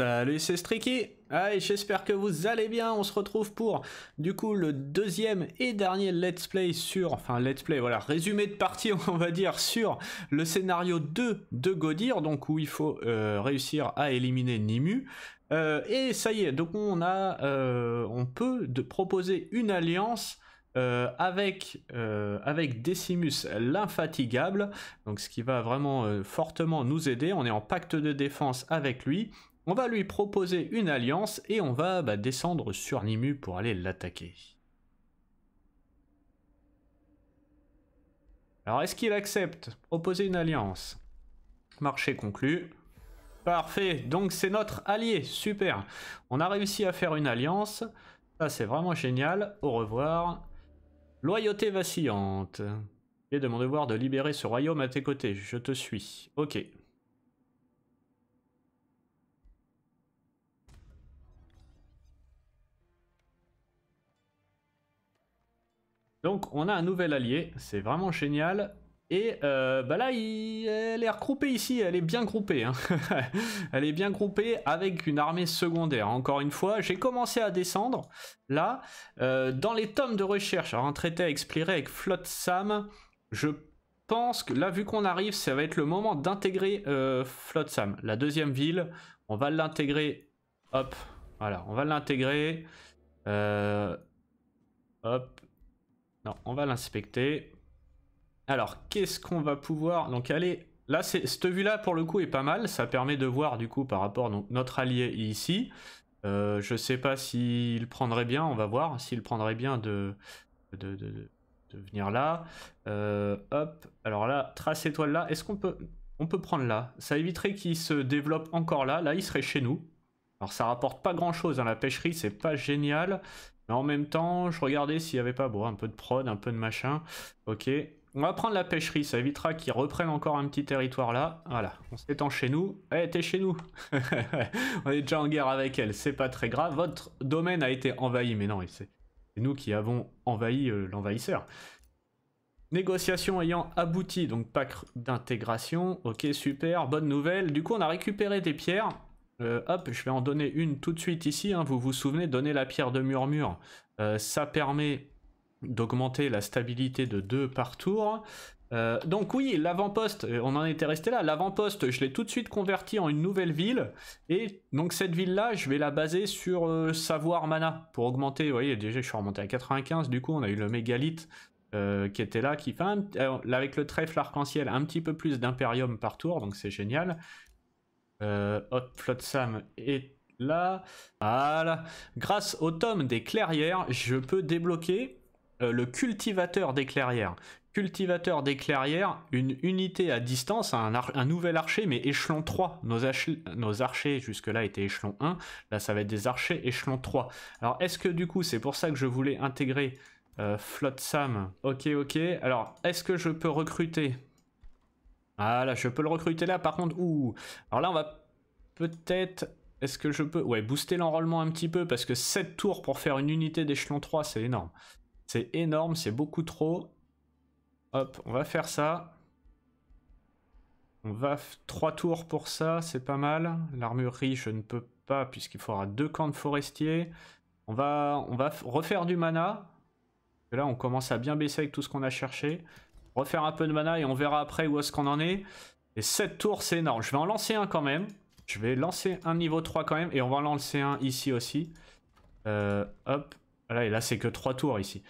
Salut, c'est Stricky J'espère que vous allez bien, on se retrouve pour du coup le deuxième et dernier let's play sur, enfin let's play, voilà, résumé de partie on va dire sur le scénario 2 de Godir, donc où il faut euh, réussir à éliminer Nimu. Euh, et ça y est, donc on a, euh, on peut proposer une alliance avec, avec Decimus l'infatigable, donc ce qui va vraiment fortement nous aider. On est en pacte de défense avec lui on va lui proposer une alliance et on va bah, descendre sur Nimu pour aller l'attaquer. Alors est-ce qu'il accepte Proposer une alliance. Marché conclu. Parfait, donc c'est notre allié, super. On a réussi à faire une alliance. Ça c'est vraiment génial, au revoir. Loyauté vacillante. Et de mon devoir de libérer ce royaume à tes côtés, je te suis. Ok, Donc on a un nouvel allié, c'est vraiment génial. Et euh, bah là, il, elle est regroupée ici, elle est bien groupée. Hein. elle est bien groupée avec une armée secondaire. Encore une fois, j'ai commencé à descendre, là, euh, dans les tomes de recherche. Alors un traité à explorer avec Flotte Sam, je pense que là, vu qu'on arrive, ça va être le moment d'intégrer euh, Sam, la deuxième ville. On va l'intégrer, hop, voilà, on va l'intégrer. Euh, hop, non, on va l'inspecter. Alors, qu'est-ce qu'on va pouvoir... Donc, allez, là, cette vue-là, pour le coup, est pas mal. Ça permet de voir, du coup, par rapport... Donc, notre allié ici. Je euh, je sais pas s'il prendrait bien, on va voir, s'il prendrait bien de, de, venir là. Euh, hop, alors là, trace étoile là. Est-ce qu'on peut... On peut prendre là. Ça éviterait qu'il se développe encore là. Là, il serait chez nous. Alors ça rapporte pas grand chose, à hein, la pêcherie c'est pas génial en même temps, je regardais s'il y avait pas un peu de prod, un peu de machin. Ok. On va prendre la pêcherie, ça évitera qu'ils reprennent encore un petit territoire là. Voilà, on s'étend chez nous. Eh, était chez nous On est déjà en guerre avec elle, c'est pas très grave. Votre domaine a été envahi, mais non, c'est nous qui avons envahi euh, l'envahisseur. Négociation ayant abouti, donc pack d'intégration. Ok, super, bonne nouvelle. Du coup, on a récupéré des pierres. Euh, hop, je vais en donner une tout de suite ici. Hein. Vous vous souvenez, donner la pierre de murmure, euh, ça permet d'augmenter la stabilité de deux par tour. Euh, donc oui, l'avant-poste, on en était resté là, l'avant-poste, je l'ai tout de suite converti en une nouvelle ville, et donc cette ville-là, je vais la baser sur savoir mana, pour augmenter, vous voyez, déjà je suis remonté à 95, du coup on a eu le mégalith qui était là, qui fait avec le trèfle arc-en-ciel un petit peu plus d'impérium par tour, donc c'est génial. Euh, hop, Flotsam Sam est là. Voilà. Grâce au tome des clairières, je peux débloquer euh, le cultivateur des clairières. Cultivateur des clairières, une unité à distance, un, nouvel archer, mais échelon 3. Nos, archers jusque-là étaient échelon 1, là ça va être des archers échelon 3. Alors est-ce que du coup, c'est pour ça que je voulais intégrer euh, Ok, ok. Alors, est-ce que je peux recruter ah là, je peux le recruter là, par contre. Ouh. Alors là, on va peut-être... Est-ce que je peux... Ouais, booster l'enrôlement un petit peu, parce que 7 tours pour faire une unité d'échelon 3, c'est énorme. C'est énorme, c'est beaucoup trop. Hop, on va faire ça. On va 3 tours pour ça, c'est pas mal. L'armurerie, je ne peux pas, puisqu'il faudra deux camps de forestiers. On va, on va refaire du mana. là, on commence à bien baisser avec tout ce qu'on a cherché. Refaire un peu de mana et on verra après où est-ce qu'on en est. Et 7 tours, c'est énorme. Je vais en lancer un quand même. Je vais lancer un niveau 3 quand même. Et on va en lancer un ici aussi. Euh, hop. Voilà, ah et là, c'est que 3 tours ici.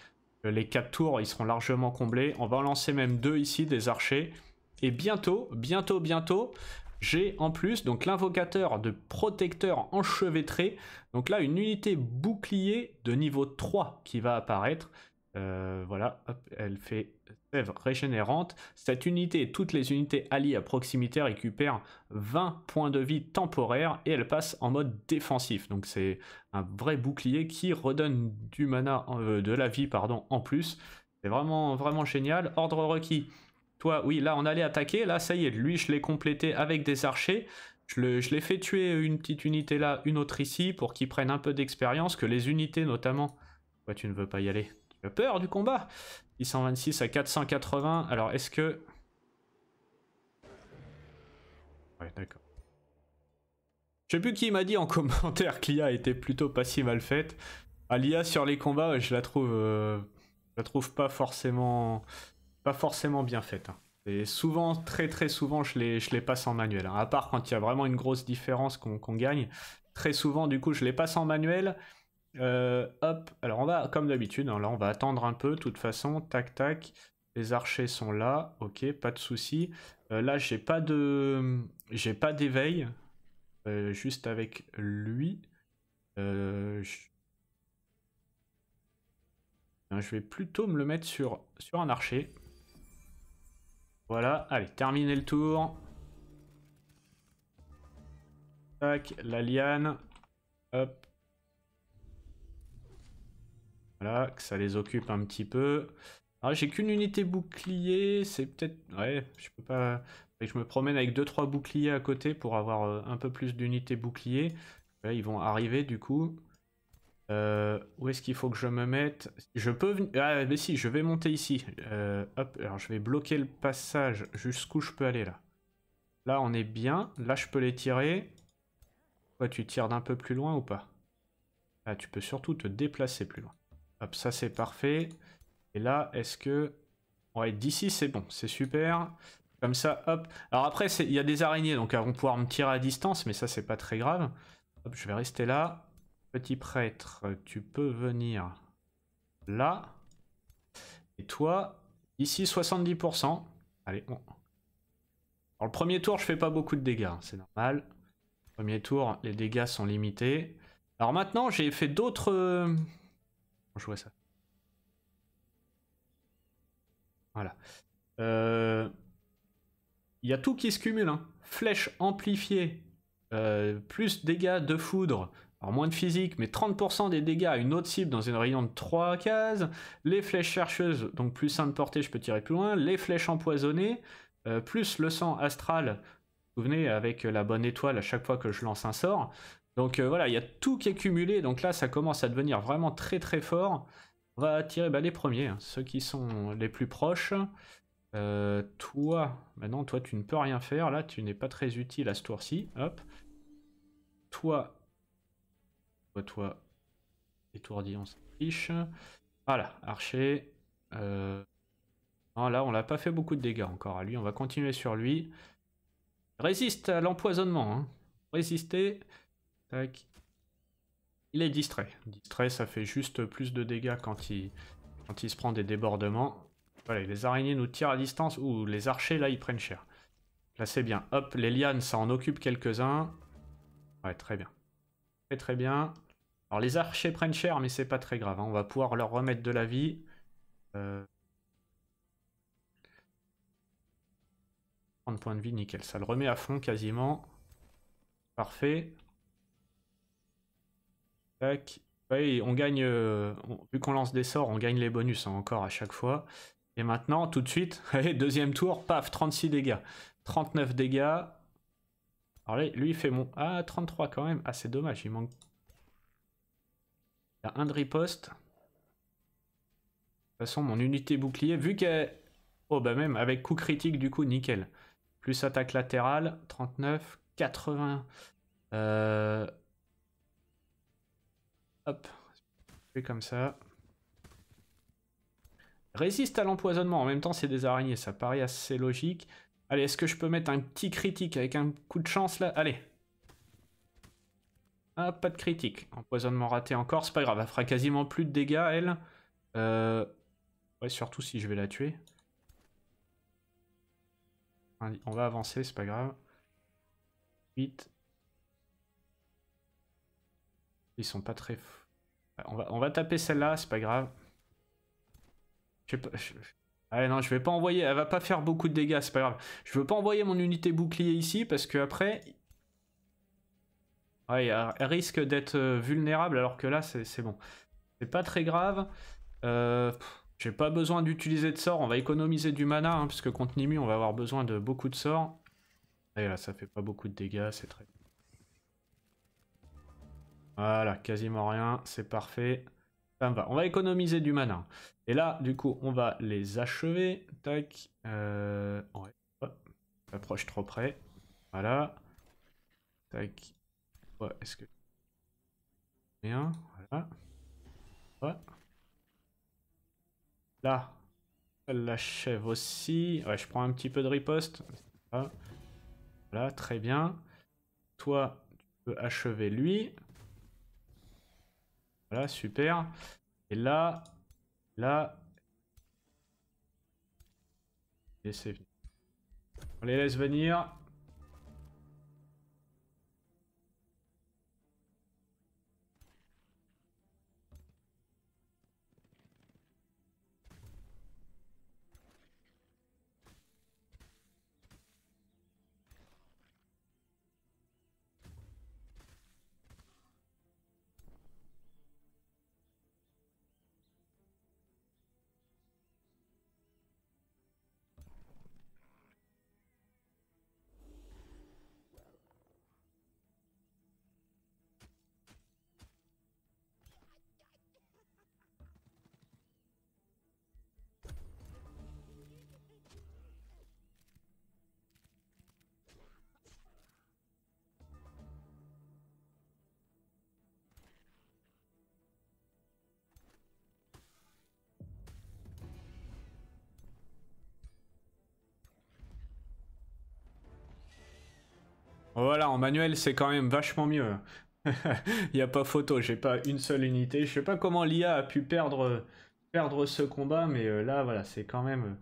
Euh, les 4 tours, ils seront largement comblés. On va en lancer même 2 ici, des archers. Et bientôt, bientôt, bientôt, j'ai en plus l'invocateur de protecteur enchevêtré. Donc là, une unité bouclier de niveau 3 qui va apparaître. Euh, voilà, hop, elle fait régénérante, cette unité et toutes les unités alliées à proximité récupèrent 20 points de vie temporaires et elle passe en mode défensif. Donc c'est un vrai bouclier qui redonne du mana, euh, de la vie pardon, en plus. C'est vraiment, vraiment génial. Ordre requis. Toi, oui, là on allait attaquer, là ça y est, lui je l'ai complété avec des archers. Je l'ai fait tuer une petite unité là, une autre ici, pour qu'ils prennent un peu d'expérience, que les unités notamment... Pourquoi tu ne veux pas y aller Tu as peur du combat 626 à 480. Alors, est-ce que... Ouais, d'accord. Je sais plus qui m'a dit en commentaire que l'IA était plutôt pas si mal faite. Ah, l'IA sur les combats, je la trouve... Euh, je la trouve pas forcément... Pas forcément bien faite. Hein. Et souvent, très très souvent, je les, je les passe en manuel. Hein. À part quand il y a vraiment une grosse différence qu'on gagne. Très souvent, du coup, je les passe en manuel. Euh, hop, alors on va, comme d'habitude, hein, là on va attendre un peu, de toute façon, tac tac, les archers sont là, ok, pas de soucis euh, là j'ai pas de, j'ai pas d'éveil, euh, juste avec lui. Hein, je... vais plutôt me le mettre sur, sur un archer. Voilà, allez, terminer le tour. Tac, la liane, hop. Voilà, que ça les occupe un petit peu. Ah, j'ai qu'une unité bouclier, c'est peut-être... Ouais, je peux pas... je me promène avec 2-3 boucliers à côté pour avoir euh, un peu plus d'unités boucliers. Là, ils vont arriver du coup. Euh, où est-ce qu'il faut que je me mette Je peux venir... Ah mais si, je vais monter ici. Euh, hop, alors je vais bloquer le passage jusqu'où je peux aller là. Là on est bien, là je peux les tirer. Toi tu tires d'un peu plus loin ou pas Ah, tu peux surtout te déplacer plus loin. Hop, ça c'est parfait. Et là, est-ce que... Ouais, d'ici c'est bon, c'est super. Comme ça, hop. Alors après, il y a des araignées, donc elles vont pouvoir me tirer à distance, mais ça c'est pas très grave. Hop, je vais rester là. Petit prêtre, tu peux venir là. Et toi, ici 70%. Allez, bon. Alors le premier tour, je fais pas beaucoup de dégâts, hein, c'est normal. Premier tour, les dégâts sont limités. Alors maintenant, j'ai fait d'autres... Euh, je ça. Voilà. Euh, il y a tout qui se cumule. Hein. Flèche amplifiée, euh, plus dégâts de foudre, moins de physique, mais 30% des dégâts à une autre cible dans une rayon de 3 cases. Les flèches chercheuses, donc plus sainte de portée, je peux tirer plus loin. Les flèches empoisonnées, euh, plus le sang astral. Vous venez avec la bonne étoile à chaque fois que je lance un sort. Donc euh, voilà, il y a tout qui est cumulé. Donc là, ça commence à devenir vraiment très très fort. On va attirer bah, les premiers, hein, ceux qui sont les plus proches. Euh, toi, maintenant, toi, tu ne peux rien faire. Là, tu n'es pas très utile à ce tour-ci. Hop. Toi, toi, toi, étourdi, on s'en fiche. Voilà, archer. Euh, là, on l'a pas fait beaucoup de dégâts encore à lui. On va continuer sur lui. Résiste à l'empoisonnement. Hein. Résistez. Il est distrait. Distrait, ça fait juste plus de dégâts quand il, quand il se prend des débordements. Voilà, les araignées nous tirent à distance. ou les archers, là, ils prennent cher. Là, c'est bien. Hop, les lianes, ça en occupe quelques-uns. Ouais, très bien. Très, très bien. Alors, les archers prennent cher, mais c'est pas très grave. Hein. On va pouvoir leur remettre de la vie. 30 euh, points de vie, nickel. Ça le remet à fond, quasiment. Parfait. Oui, on gagne, euh, vu qu'on lance des sorts, on gagne les bonus hein, encore à chaque fois. Et maintenant, tout de suite, deuxième tour, paf, 36 dégâts. 39 dégâts. Alors lui, il fait mon... Ah, 33 quand même. Ah, c'est dommage, il manque... Il y a un de riposte. De toute façon, mon unité bouclier, vu qu'elle... Oh, bah même, avec coup critique, du coup, nickel. Plus attaque latérale, 39, 80... Euh... Hop, fait comme ça. Résiste à l'empoisonnement, en même temps c'est des araignées, ça paraît assez logique. Allez, est-ce que je peux mettre un petit critique avec un coup de chance là Allez. Ah, pas de critique. Empoisonnement raté encore, c'est pas grave, elle fera quasiment plus de dégâts, elle. Euh, ouais, surtout si je vais la tuer. On va avancer, c'est pas grave. 8. Ils sont pas très... Bah, on va, on va taper celle-là, c'est pas grave. Je sais pas... Ah non, je vais pas envoyer... Elle va pas faire beaucoup de dégâts, c'est pas grave. Je veux pas envoyer mon unité bouclier ici, parce que après... elle risque d'être euh, vulnérable, alors que là, c'est bon. C'est pas très grave. Je euh, J'ai pas besoin d'utiliser de sorts, on va économiser du mana, hein, puisque parce contre Nimi, on va avoir besoin de beaucoup de sorts. Et là, ça fait pas beaucoup de dégâts, c'est très... Voilà, quasiment rien, c'est parfait. Ça me va. On va économiser du mana. Et là, du coup, on va les achever. Tac. Euh, Approche trop près. Voilà. Tac. Ouais, est-ce que... Bien, voilà. Ouais. Là, l'achève aussi. Ouais, je prends un petit peu de riposte. voilà très bien. Toi, tu peux achever lui. Voilà, super. Et là, là. On les laisse venir. Voilà, en manuel, c'est quand même vachement mieux. Il n'y a pas photo, j'ai pas une seule unité. Je sais pas comment l'IA a pu perdre, perdre ce combat, mais euh, là, voilà, c'est quand même...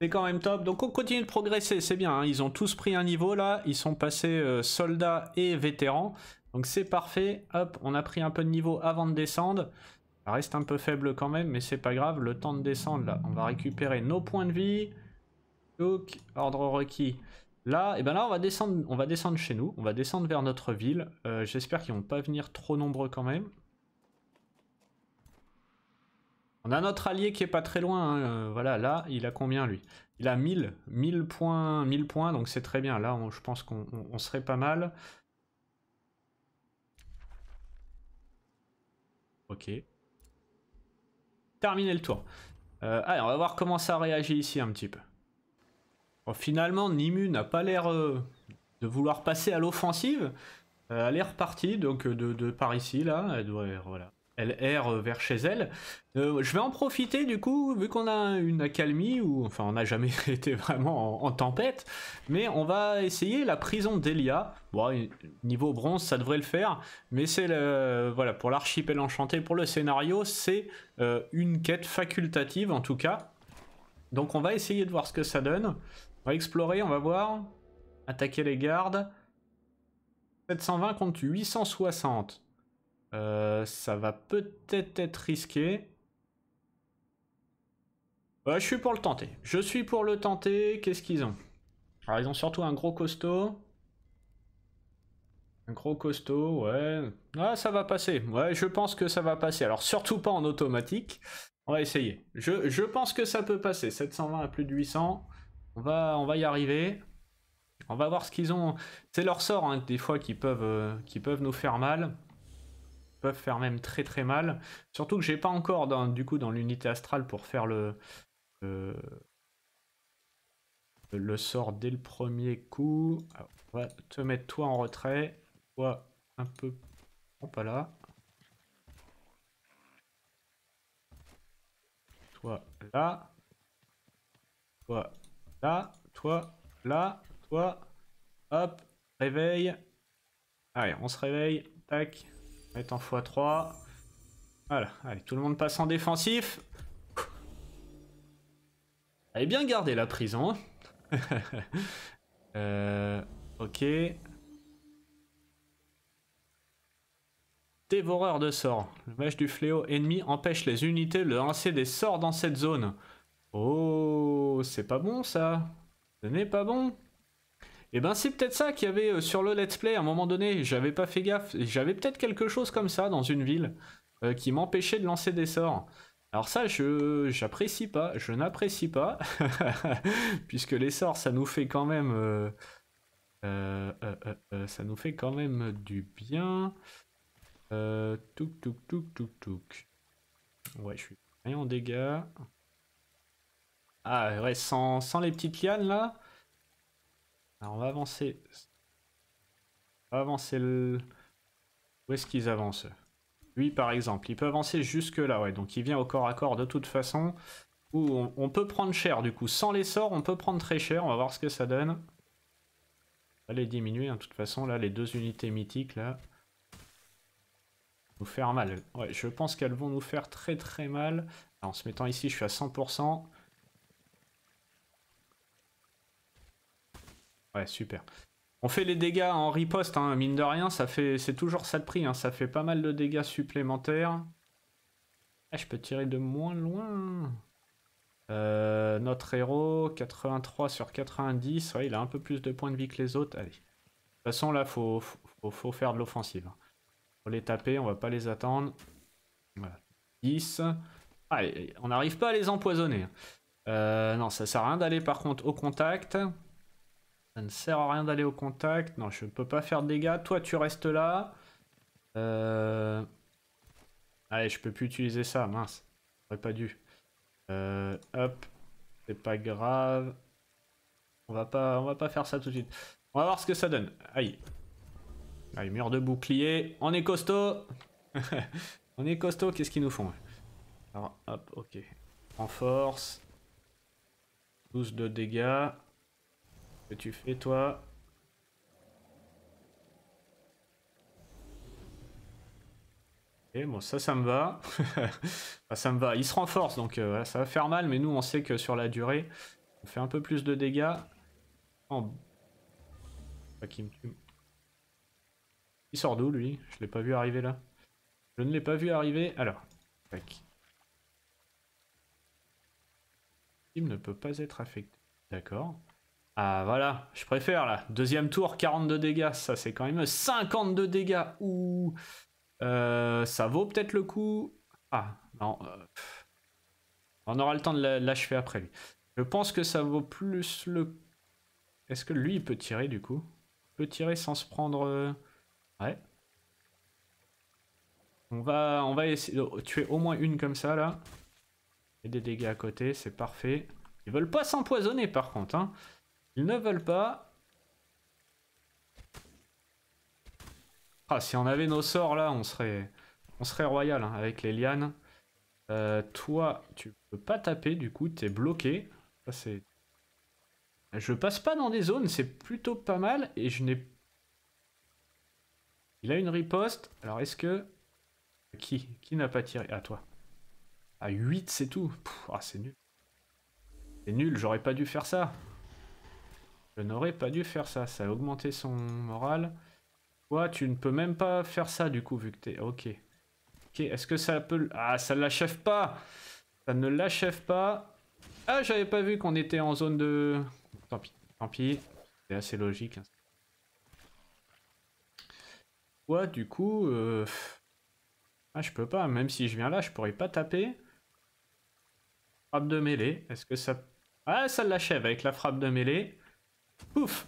C'est quand même top. Donc on continue de progresser, c'est bien. Hein. Ils ont tous pris un niveau là. Ils sont passés euh, soldats et vétérans. Donc c'est parfait. Hop, on a pris un peu de niveau avant de descendre. Ça reste un peu faible quand même, mais c'est pas grave. Le temps de descendre là, on va récupérer nos points de vie. Donc, ordre requis. Là, et eh ben là, on va descendre, on va descendre chez nous, on va descendre vers notre ville. Euh, j'espère qu'ils vont pas venir trop nombreux quand même. On a notre allié qui est pas très loin. Hein. Euh, voilà, là, il a combien lui Il a 1000, 1000 points, 1000 points, donc c'est très bien. Là, je pense qu'on serait pas mal. Ok. Terminé le tour. Euh, allez, on va voir comment ça réagit ici un petit peu finalement, Nimu n'a pas l'air euh, de vouloir passer à l'offensive. Euh, elle est repartie donc euh, de, par ici là. Elle erre vers chez elle. je vais en profiter du coup, vu qu'on a une accalmie, ou enfin on n'a jamais été vraiment en, tempête, mais on va essayer la prison d'Elia. Bon, niveau bronze, ça devrait le faire, mais c'est Voilà, pour l'archipel enchanté, pour le scénario, c'est une quête facultative en tout cas. Donc on va essayer de voir ce que ça donne. On va explorer, on va voir. Attaquer les gardes. 720 contre 860. Euh, ça va peut-être être risqué. Euh, je suis pour le tenter. Je suis pour le tenter. Qu'est-ce qu'ils ont Alors, ils ont surtout un gros costaud. Un gros costaud, ouais. Ah, ça va passer. Ouais, je pense que ça va passer. Alors, surtout pas en automatique. On va essayer. Je, je pense que ça peut passer. 720 à plus de 800. On va, on va y arriver. On va voir ce qu'ils ont. C'est leur sort, hein, des fois, qui peuvent, euh, qui peuvent nous faire mal. Ils peuvent faire même très très mal. Surtout que j'ai pas encore, dans, du coup, dans l'unité astrale pour faire le, le, sort dès le premier coup. on va te mettre toi en retrait. Toi un peu... Oh, pas là. Toi là. Toi Là, toi, là, toi. Hop, réveille. Allez, on se réveille. Tac. mettre en x3. Voilà, allez, tout le monde passe en défensif. allez bien garder la prison. Hein. Euh, ok. Dévoreur de sorts. Le match du fléau ennemi empêche les unités de lancer des sorts dans cette zone. Oh, c'est pas bon ça. Ce n'est pas bon. Et eh ben c'est peut-être ça qu'il y avait euh, sur le let's play à un moment donné, j'avais pas fait gaffe, j'avais peut-être quelque chose comme ça dans une ville euh, qui m'empêchait de lancer des sorts. Alors ça je j'apprécie pas, je n'apprécie pas, puisque les sorts ça nous fait quand même euh, ça nous fait quand même du bien. Euh, touk, touk, touk, touk, Ouais je suis rien en dégâts. Ah ouais, sans, sans les petites lianes là. on va avancer. On va avancer le... Où est-ce qu'ils avancent Lui par exemple, il peut avancer jusque là, ouais. Donc il vient au corps à corps de toute façon. Ouh on, peut prendre cher du coup. Sans les sorts, on peut prendre très cher. On va voir ce que ça donne. On va les diminuer, hein, de toute façon, là, les deux unités mythiques, là, nous faire mal. Ouais, je pense qu'elles vont nous faire très très mal. en se mettant ici, je suis à 100%. Ouais, super. On fait les dégâts en riposte, hein. mine de rien, ça fait, c'est toujours ça le prix, hein. ça fait pas mal de dégâts supplémentaires. Eh, je peux tirer de moins loin. Euh, notre héros, 83 sur 90, ouais, il a un peu plus de points de vie que les autres. Allez. De toute façon, là, faut, faut, faire de l'offensive. Faut les taper, on va pas les attendre. Voilà. 10. Allez, on n'arrive pas à les empoisonner. Euh, non, ça sert à rien d'aller par contre au contact. Ça ne sert à rien d'aller au contact. Non, je ne peux pas faire de dégâts. Toi, tu restes là. Euh, allez, je peux plus utiliser ça, mince. J'aurais pas dû. Euh, hop, c'est pas grave. On va pas, on va pas faire ça tout de suite. On va voir ce que ça donne. Aïe. Aïe, mur de bouclier. On est costaud. on est costaud, qu'est-ce qu'ils nous font Alors, hop, ok. En force. 12 de dégâts que tu fais toi Et bon, ça, ça me va. ça me va. Il se renforce, donc euh, ça va faire mal, mais nous, on sait que sur la durée, on fait un peu plus de dégâts. Oh. En... Il sort d'où, lui Je l'ai pas vu arriver, là. Je ne l'ai pas vu arriver. Alors, tac. Il ne peut pas être affecté. D'accord. Ah voilà, je préfère là. Deuxième tour, 42 dégâts, ça c'est quand même 52 dégâts. ou euh, ça vaut peut-être le coup. Ah non, euh, on aura le temps de l'achever après lui. Je pense que ça vaut plus le. Est-ce que lui il peut tirer du coup il Peut tirer sans se prendre. Euh, ouais. On va, on va essayer de tuer au moins une comme ça là. Et des dégâts à côté, c'est parfait. Ils veulent pas s'empoisonner par contre. Hein. Ils ne veulent pas. Ah, si on avait nos sorts là, on serait, on serait royal hein, avec les lianes. Euh, toi, tu peux pas taper, du coup, t'es bloqué. c'est. Je passe pas dans des zones, c'est plutôt pas mal. Et je n'ai. Il a une riposte. Alors, est-ce que. Qui Qui n'a pas tiré À ah, toi. À ah, 8, c'est tout. ah, c'est nul. C'est nul, j'aurais pas dû faire ça. Je n'aurais pas dû faire ça, ça a augmenté son moral. Toi, tu ne peux même pas faire ça du coup, vu que t'es... Ok. Ok, est-ce que ça peut... Ah, ça ne l'achève pas Ça ne l'achève pas. Ah, j'avais pas vu qu'on était en zone de... Tant pis, tant pis. C'est assez logique. Hein. Toi, du coup... Euh, ah, je peux pas. Même si je viens là, je pourrais pas taper. Frappe de mêlée. Est-ce que ça... Ah, ça l'achève avec la frappe de mêlée. Ouf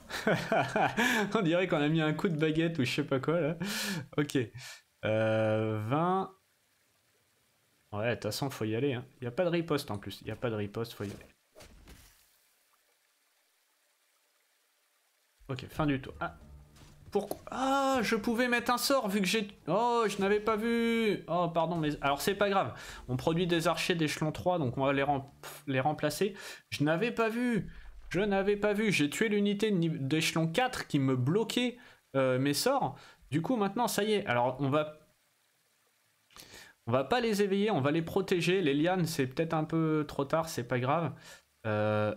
On dirait qu'on a mis un coup de baguette ou je sais pas quoi là. Ok. 20. Euh, ouais, de toute façon, faut y aller. Hein. Il y n'y a pas de riposte en plus. Il n'y a pas de riposte, faut y aller. Ok, fin du tour. Ah Pourquoi Ah Je pouvais mettre un sort vu que j'ai... Oh, je n'avais pas vu Oh, pardon, mais... Alors, c'est pas grave. On produit des archers d'échelon 3, donc on va les, les remplacer. Je n'avais pas vu je n'avais pas vu, j'ai tué l'unité d'échelon 4 qui me bloquait euh, mes sorts. Du coup, maintenant, ça y est. Alors, on va... On va pas les éveiller, on va les protéger. Les lianes, c'est peut-être un peu trop tard, c'est pas grave. Euh,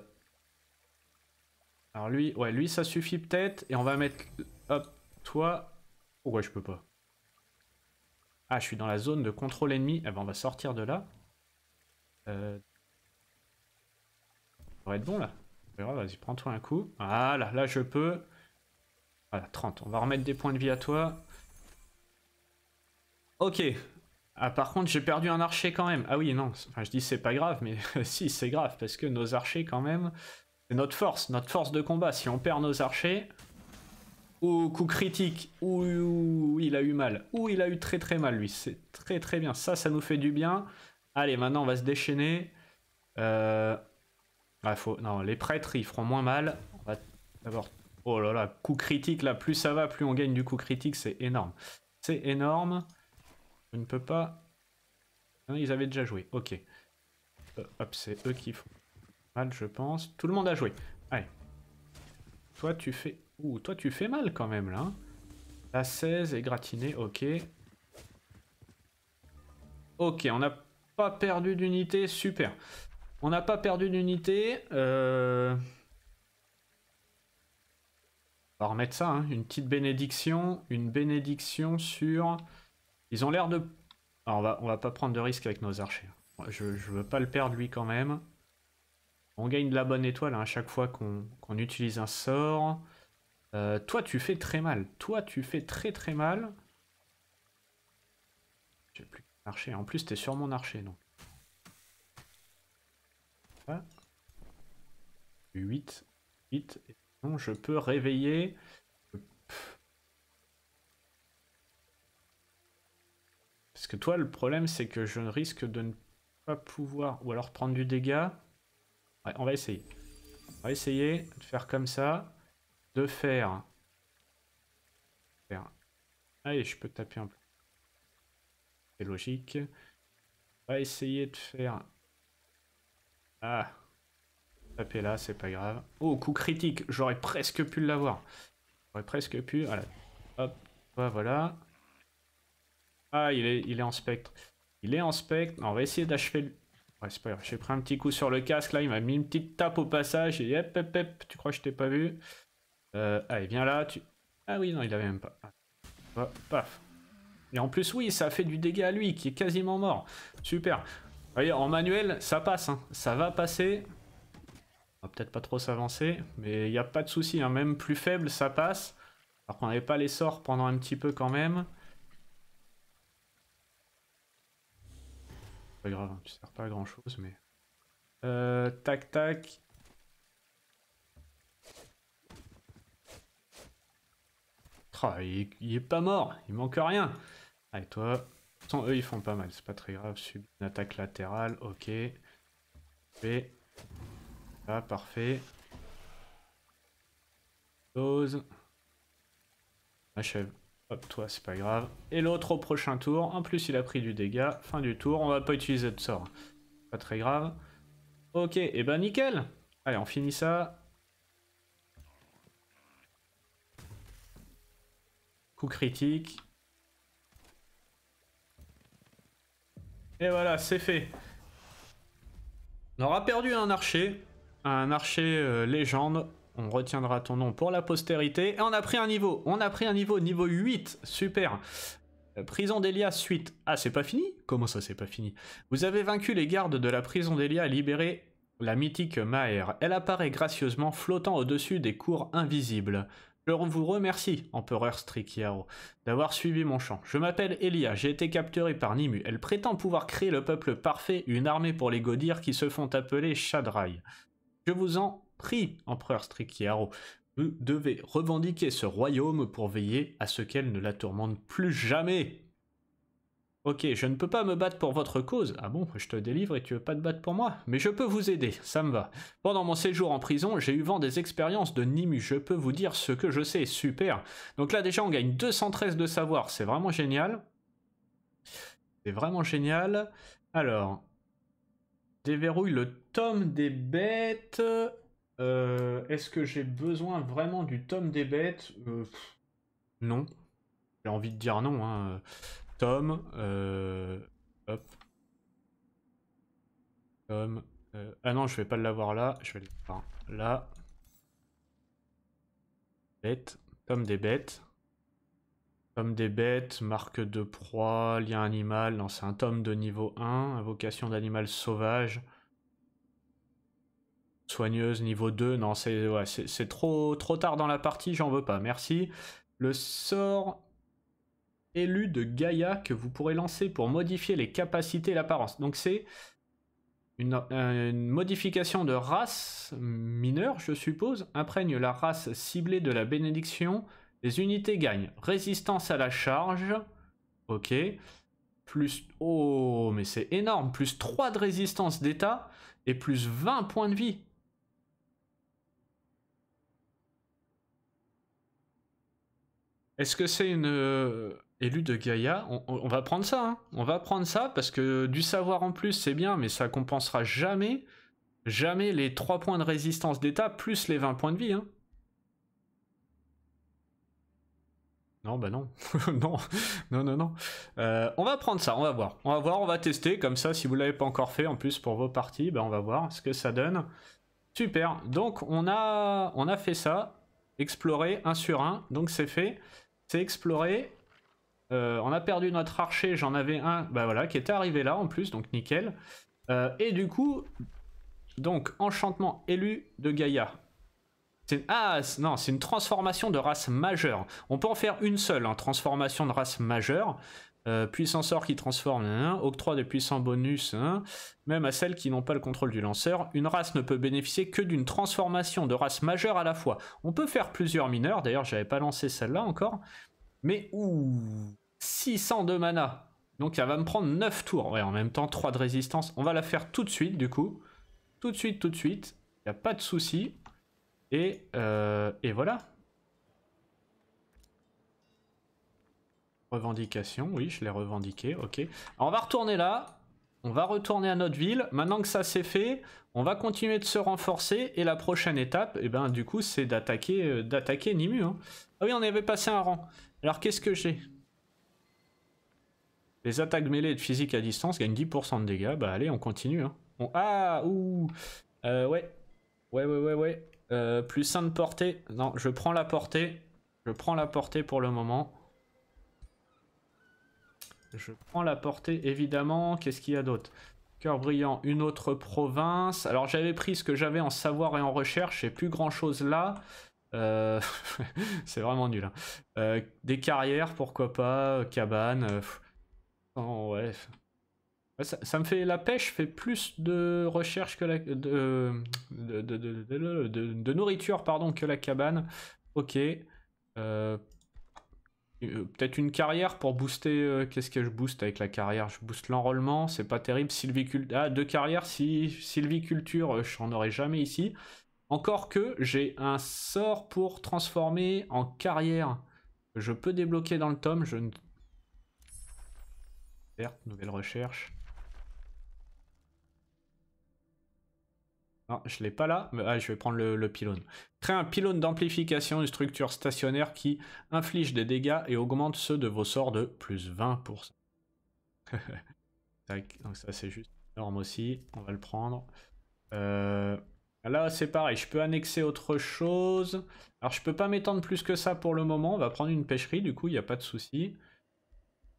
alors lui, ouais, lui, ça suffit peut-être. Et on va mettre... Hop, toi... Oh, ouais, je peux pas Ah, je suis dans la zone de contrôle ennemi. Eh ben, on va sortir de là. Euh... Ça va être bon, là vas-y, prends-toi un coup. Voilà, là je peux. Voilà, 30. On va remettre des points de vie à toi. Ok. Ah, par contre, j'ai perdu un archer quand même. Ah oui, non. je dis c'est pas grave, mais si, c'est grave, parce que nos archers, quand même, c'est notre force, notre force de combat. Si on perd nos archers, ou coup critique, ou, il a eu mal, ou il a eu très très mal, lui. C'est très très bien. Ça, ça nous fait du bien. Allez, maintenant, on va se déchaîner. Euh, ah, non, les prêtres, ils feront moins mal. On va d'abord... Oh là là, coup critique, là, plus ça va, plus on gagne du coup critique, c'est énorme. C'est énorme. Je ne peux pas... Non, ah, ils avaient déjà joué, ok. Euh, hop, c'est eux qui font mal, je pense. Tout le monde a joué. Allez. Toi, tu fais... Ouh, toi, tu fais mal quand même, là. Hein. La 16 est gratinée, ok. Ok, on n'a pas perdu d'unité, super. On n'a pas perdu d'unité. Euh, on va remettre ça, hein. une petite bénédiction. Une bénédiction sur... Ils ont l'air de... Alors on va, va pas prendre de risque avec nos archers. Je, je veux pas le perdre lui quand même. On gagne de la bonne étoile hein, à chaque fois qu'on utilise un sort. Euh, toi tu fais très mal. Toi tu fais très très mal. J'ai plus archer. En plus tu es sur mon archer donc. 8. 8. je peux réveiller. Parce que toi, le problème, c'est que je risque de ne pas pouvoir. Ou alors prendre du dégât. on va essayer. On va essayer de faire comme ça. De faire. faire. Allez, je peux taper un peu. C'est logique. On va essayer de faire ah. taper là, c'est pas grave. Oh, coup critique. J'aurais presque pu l'avoir. J'aurais presque pu. Voilà. Hop. Voilà. Ah, il est, il est en spectre. Il est en spectre. on va essayer d'achever le... Ouais, J'ai pris un petit coup sur le casque, là. Il m'a mis une petite tape au passage. Et hop hop Tu crois que je t'ai pas vu euh, Allez, viens là. Tu... Ah oui, non, il avait même pas. paf. Et en plus, oui, ça a fait du dégât à lui, qui est quasiment mort. Super. Voyez, en manuel, ça passe, hein. ça va passer. On va peut-être pas trop s'avancer, mais il n'y a pas de souci, hein. même plus faible, ça passe. Alors qu'on n'avait pas les sorts pendant un petit peu quand même. Pas grave, tu sers pas à grand chose, mais. Euh, tac tac. Ah, il, n'est pas mort, il manque rien. Allez toi, eux, ils font pas mal. C'est pas très grave. Sub, une attaque latérale. Ok. et Ah, parfait. Close. Achève. Hop, toi, c'est pas grave. Et l'autre au prochain tour. En plus, il a pris du dégât. Fin du tour. On va pas utiliser de sort. Pas très grave. Ok, et eh ben nickel. Allez, on finit ça. Coup critique. Et voilà, c'est fait. On aura perdu un archer, un archer euh, légende. On retiendra ton nom pour la postérité. Et on a pris un niveau, on a pris un niveau, niveau 8, super. Euh, prison d'Elia suite. Ah, c'est pas fini Comment ça, c'est pas fini Vous avez vaincu les gardes de la prison d'Elia libéré la mythique Maer. Elle apparaît gracieusement flottant au-dessus des cours invisibles. Je vous remercie, empereur Strikiaro, d'avoir suivi mon chant. Je m'appelle Elia, j'ai été capturé par Nimu. Elle prétend pouvoir créer le peuple parfait, une armée pour les Godirs qui se font appeler Shadrai. Je vous en prie, empereur Strikiaro, vous devez revendiquer ce royaume pour veiller à ce qu'elle ne la tourmente plus jamais. Ok, je ne peux pas me battre pour votre cause. Ah bon, je te délivre et tu veux pas te battre pour moi Mais je peux vous aider, ça me va. Pendant mon séjour en prison, j'ai eu vent des expériences de Nimu. Je peux vous dire ce que je sais, super. Donc là déjà, on gagne 213 de savoir, c'est vraiment génial. C'est vraiment génial. Alors, déverrouille le tome des bêtes. Euh, est-ce que j'ai besoin vraiment du tome des bêtes euh, Non. J'ai envie de dire non. Hein. Tom. Euh, hop. Tom. Euh, ah non, je vais pas l'avoir là. Je vais l'avoir là. Bête. Tom des bêtes. Tom des bêtes, marque de proie, lien animal. Non, c'est un tome de niveau 1. Invocation d'animal sauvage. Soigneuse niveau 2. Non, c'est trop, trop tard dans la partie. J'en veux pas. Merci. Le sort élu de Gaïa que vous pourrez lancer pour modifier les capacités et l'apparence. Donc c'est une, une, modification de race mineure, je suppose, imprègne la race ciblée de la bénédiction. Les unités gagnent résistance à la charge. Ok. Plus. Oh, mais c'est énorme. Plus 3 de résistance d'état et plus 20 points de vie. Est-ce que c'est une. Euh, élu de Gaïa, on, va prendre ça, hein. on va prendre ça parce que du savoir en plus c'est bien, mais ça compensera jamais, jamais les 3 points de résistance d'état plus les 20 points de vie. Hein. Non, bah non, non, non, non, non. Euh, on va prendre ça, on va voir. On va voir, on va tester, comme ça, si vous l'avez pas encore fait, en plus pour vos parties, bah, on va voir ce que ça donne. Super, donc on a, on a fait ça, explorer 1 sur 1, donc c'est fait. C'est explorer... Euh, on a perdu notre archer, j'en avais un, bah voilà, qui était arrivé là en plus, donc nickel. Euh, et du coup, donc enchantement élu de Gaïa. Ah non, c'est une transformation de race majeure. On peut en faire une seule, hein, transformation de race majeure. Euh, puissant sort qui transforme, un. Hein, hein. octroi de puissants bonus, même à celles qui n'ont pas le contrôle du lanceur. Une race ne peut bénéficier que d'une transformation de race majeure à la fois. On peut faire plusieurs mineurs, d'ailleurs j'avais pas lancé celle-là encore. Mais ouh, 600 de mana. Donc ça va me prendre 9 tours. Ouais, en même temps, 3 de résistance. On va la faire tout de suite, du coup. Tout de suite, tout de suite. Il n'y a pas de souci. Et, euh, et voilà. Revendication, oui, je l'ai revendiqué, ok. Alors on va retourner là. On va retourner à notre ville. Maintenant que ça c'est fait, on va continuer de se renforcer. Et la prochaine étape, et eh ben, du coup, c'est d'attaquer euh, Nimu. Hein. Ah oui, on avait passé un rang. Alors qu'est-ce que j'ai les attaques mêlées de physique à distance gagnent 10% de dégâts. Bah allez, on continue. Hein. Ah, ouh euh, Ouais, ouais, ouais, ouais, ouais. Euh, plus 5 de portée. Non, je prends la portée. Je prends la portée pour le moment. Je prends la portée, évidemment. Qu'est-ce qu'il y a d'autre Cœur brillant, une autre province. Alors j'avais pris ce que j'avais en savoir et en recherche. J'ai plus grand-chose là. Euh... C'est vraiment nul. Hein. Euh, des carrières, pourquoi pas. Cabane ouais. Ça, me fait la pêche fait plus de recherche que la de de, de, de, de nourriture pardon que la cabane. Ok. Euh, euh, peut-être une carrière pour booster. Euh, qu'est-ce que je booste avec la carrière Je booste l'enrôlement. C'est pas terrible. Sylviculture. Ah deux carrières. Si sylviculture, je n'en aurais jamais ici. Encore que j'ai un sort pour transformer en carrière. Je peux débloquer dans le tome. Je ne nouvelle recherche. Non, ah, je l'ai pas là, mais ah, je vais prendre le, le pylône. Crée un pylône d'amplification, une structure stationnaire qui inflige des dégâts et augmente ceux de vos sorts de plus 20%. Donc ça c'est juste énorme aussi, on va le prendre. Euh, là c'est pareil, je peux annexer autre chose. Alors je peux pas m'étendre plus que ça pour le moment, on va prendre une pêcherie, du coup il n'y a pas de souci.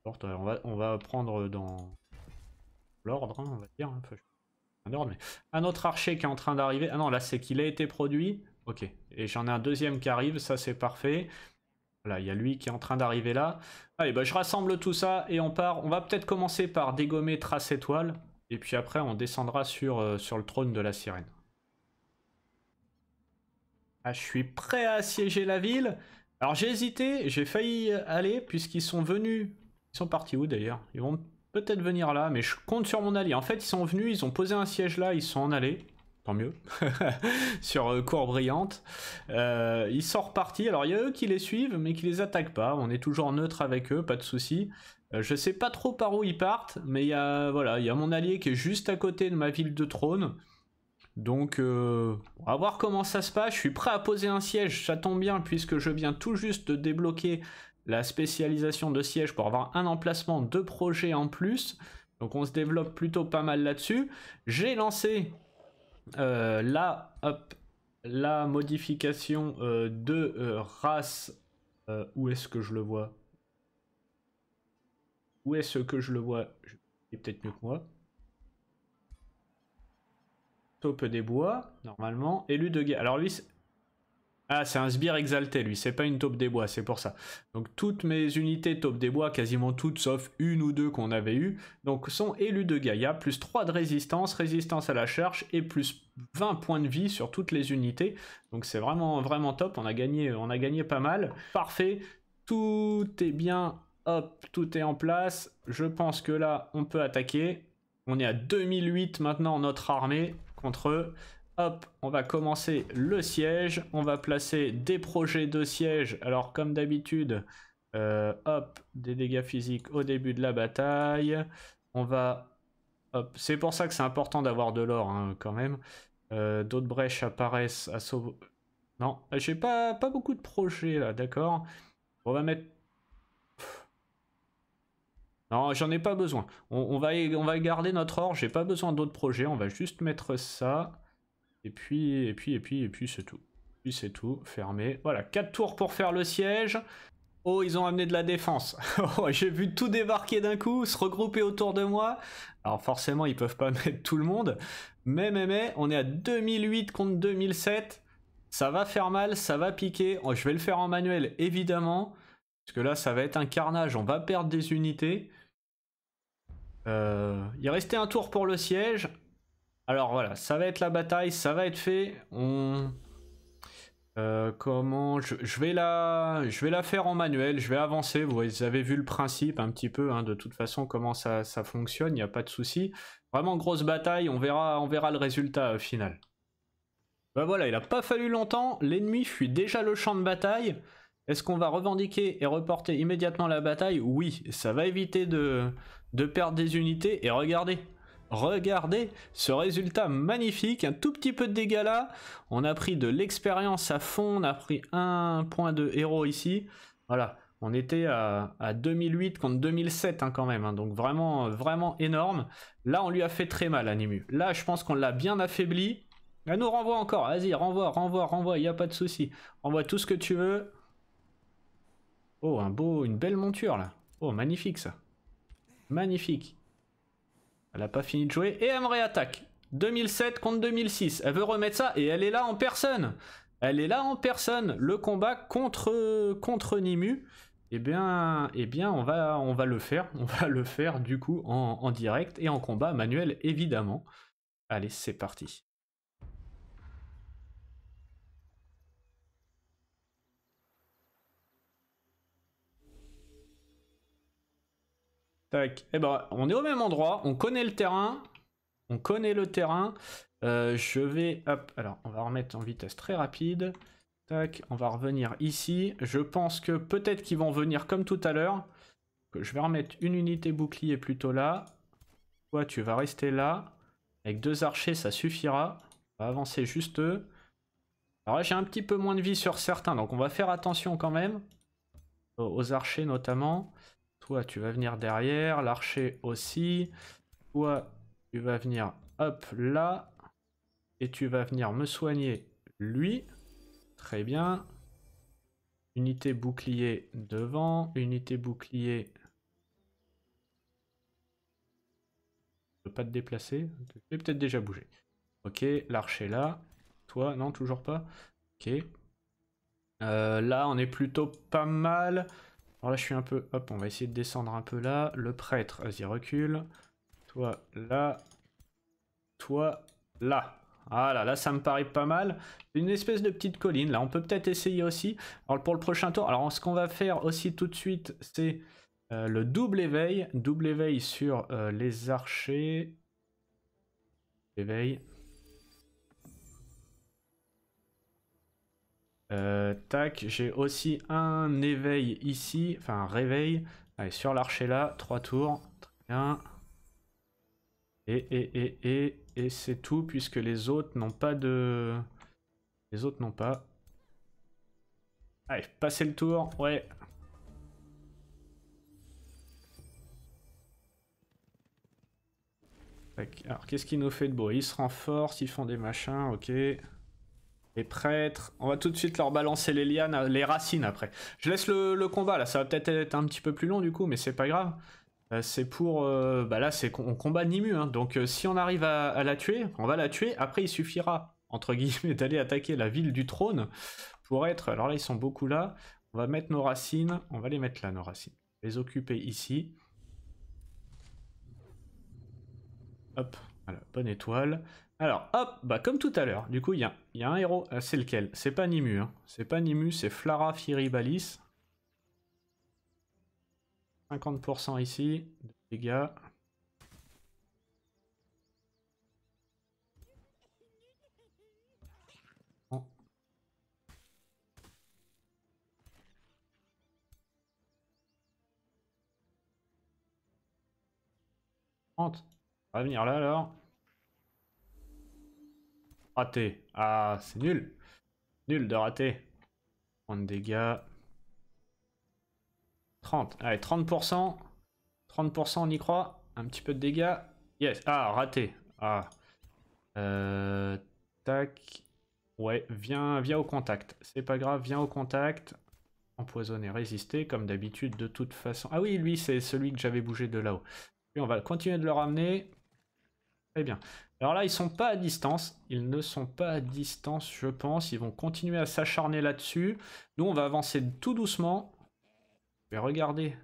On va, prendre dans l'ordre, hein, on va dire. Hein, un autre archer qui est en train d'arriver. Ah non, là, c'est qu'il a été produit. Ok. Et j'en ai un deuxième qui arrive, ça c'est parfait. Voilà, il y a lui qui est en train d'arriver là. Allez, bah, je rassemble tout ça et on part. On va peut-être commencer par dégommer Trace Étoile. Et puis après, on descendra sur, euh, sur le trône de la sirène. Ah, je suis prêt à assiéger la ville. Alors j'ai hésité, j'ai failli aller puisqu'ils sont venus ils sont partis où d'ailleurs Ils vont peut-être venir là, mais je compte sur mon allié. En fait, ils sont venus, ils ont posé un siège là, ils sont en allés. Tant mieux. sur euh, cour brillante. Euh, ils sont repartis. Alors, il y a eux qui les suivent, mais qui les attaquent pas. On est toujours neutre avec eux, pas de souci. Je euh, je sais pas trop par où ils partent, mais il y a, voilà, y a mon allié qui est juste à côté de ma ville de trône. Donc, on va voir comment ça se passe. Je suis prêt à poser un siège, ça tombe bien, puisque je viens tout juste de débloquer la spécialisation de siège pour avoir un emplacement, de projets en plus. Donc on se développe plutôt pas mal là-dessus. J'ai lancé euh, la, la modification euh, de euh, race. où est-ce que je le vois Où est-ce que je le vois Et peut-être mieux que moi. Top des bois, normalement. Élu de guerre. Alors lui, ah, c'est un sbire exalté, lui. C'est pas une taupe des bois, c'est pour ça. Donc, toutes mes unités taupe des bois, quasiment toutes, sauf une ou deux qu'on avait eues, donc sont élus de Gaïa, plus 3 de résistance, résistance à la charge, et plus 20 points de vie sur toutes les unités. Donc, c'est vraiment, vraiment top. On a gagné, on a gagné pas mal. Parfait. Tout est bien. Hop, tout est en place. Je pense que là, on peut attaquer. On est à 2008 maintenant, notre armée, contre Hop, on va commencer le siège. On va placer des projets de siège. Alors comme d'habitude, euh, hop, des dégâts physiques au début de la bataille. On va... Hop, c'est pour ça que c'est important d'avoir de l'or hein, quand même. Euh, d'autres brèches apparaissent à sauver... Non, j'ai pas, pas beaucoup de projets là, d'accord. On va mettre... Non, j'en ai pas besoin. On, va, on va garder notre or, j'ai pas besoin d'autres projets. On va juste mettre ça. Et puis, et puis, et puis, et puis, c'est tout. Puis c'est tout, fermé. Voilà, 4 tours pour faire le siège. Oh, ils ont amené de la défense. Oh, j'ai vu tout débarquer d'un coup, se regrouper autour de moi. Alors forcément, ils peuvent pas mettre tout le monde. Mais, mais, mais, on est à 2008 contre 2007. Ça va faire mal, ça va piquer. Oh, je vais le faire en manuel, évidemment. Parce que là, ça va être un carnage. On va perdre des unités. Euh, il restait un tour pour le siège. Alors voilà, ça va être la bataille, ça va être fait. Euh, comment je, vais la, je vais la faire en manuel, je vais avancer. Vous avez vu le principe un petit peu, hein, de toute façon, comment ça, fonctionne, il n'y a pas de souci. Vraiment grosse bataille, on verra, on verra le résultat euh, final. Bah voilà, il n'a pas fallu longtemps, l'ennemi fuit déjà le champ de bataille. Est-ce qu'on va revendiquer et reporter immédiatement la bataille Oui, ça va éviter de, de perdre des unités. Et regardez, Regardez ce résultat magnifique, un tout petit peu de dégâts là. On a pris de l'expérience à fond, on a pris un point de héros ici. Voilà, on était à, 2008 contre 2007 hein, quand même, hein, donc vraiment, vraiment énorme. Là, on lui a fait très mal à Nimu. Là, je pense qu'on l'a bien affaibli. Elle ah, nous renvoie encore, vas-y, renvoie, renvoie, renvoie, il n'y a pas de souci. Envoie tout ce que tu veux. Oh, un beau, une belle monture là. Oh, magnifique ça. Magnifique. Elle a pas fini de jouer et elle me réattaque. 2007 contre 2006. Elle veut remettre ça et elle est là en personne. Elle est là en personne. Le combat contre, contre Nimu. Eh bien, eh bien on, va, on va le faire. On va le faire du coup en, en direct et en combat manuel évidemment. Allez, c'est parti. Tac. Eh ben, on est au même endroit, on connaît le terrain. On connaît le terrain. Euh, je vais, hop, alors on va remettre en vitesse très rapide. Tac, on va revenir ici. Je pense que peut-être qu'ils vont venir comme tout à l'heure. Je vais remettre une unité bouclier plutôt là. Toi, tu vas rester là. Avec deux archers, ça suffira. On va avancer juste eux. Alors là, j'ai un petit peu moins de vie sur certains, donc on va faire attention quand même. Aux archers notamment tu vas venir derrière. L'archer aussi. Toi, tu vas venir hop là. Et tu vas venir me soigner lui. Très bien. Unité bouclier devant. Unité bouclier. Je pas te déplacer. J'ai peut-être déjà bougé. Ok, l'archer là. Toi, non, toujours pas. Ok. Euh, là, on est plutôt pas mal. Alors là, je suis un peu... Hop, on va essayer de descendre un peu là. Le prêtre, vas-y, recule. Toi, là. Toi, là. Ah là, là, ça me paraît pas mal. Une espèce de petite colline, là. On peut peut-être essayer aussi. Alors, pour le prochain tour... Alors, ce qu'on va faire aussi tout de suite, c'est euh, le double éveil. Double éveil sur euh, les archers. Éveil. Euh, tac, j'ai aussi un éveil ici, enfin un réveil. Allez, sur l'archer là, trois tours. Très bien. Et, et, et, et, et c'est tout, puisque les autres n'ont pas de... Les autres n'ont pas. Allez, passez le tour, ouais. Alors, qu'est-ce qu'il nous fait de beau Ils se renforcent, ils font des machins, ok. Les prêtres, on va tout de suite leur balancer les lianes, les racines après. Je laisse le, combat là, ça va peut-être être un petit peu plus long du coup, mais c'est pas grave. Euh, c'est pour, euh, bah là c'est on combat Nimu, hein. donc euh, si on arrive à, à, la tuer, on va la tuer. Après il suffira entre guillemets d'aller attaquer la ville du trône pour être. Alors là ils sont beaucoup là. On va mettre nos racines, on va les mettre là nos racines, les occuper ici. Hop, voilà bonne étoile. Alors, hop, bah comme tout à l'heure, du coup, il y, a, un héros. Euh, c'est lequel C'est pas Nimu, hein. C'est pas Nimu, c'est Flara Firibalis. 50% ici, de dégâts. On va venir là alors. Raté. Ah, c'est nul. Nul de rater. 30 dégâts. 30. Allez, 30%. 30%, on y croit. Un petit peu de dégâts. Yes. Ah, raté. Ah. Euh, tac. Ouais, viens, viens au contact. C'est pas grave, viens au contact. Empoisonner, résister, comme d'habitude, de toute façon. Ah oui, lui, c'est celui que j'avais bougé de là-haut. on va continuer de le ramener. et bien. Alors là, ils sont pas à distance. Ils ne sont pas à distance, je pense. Ils vont continuer à s'acharner là-dessus. Nous, on va avancer tout doucement. Mais regardez.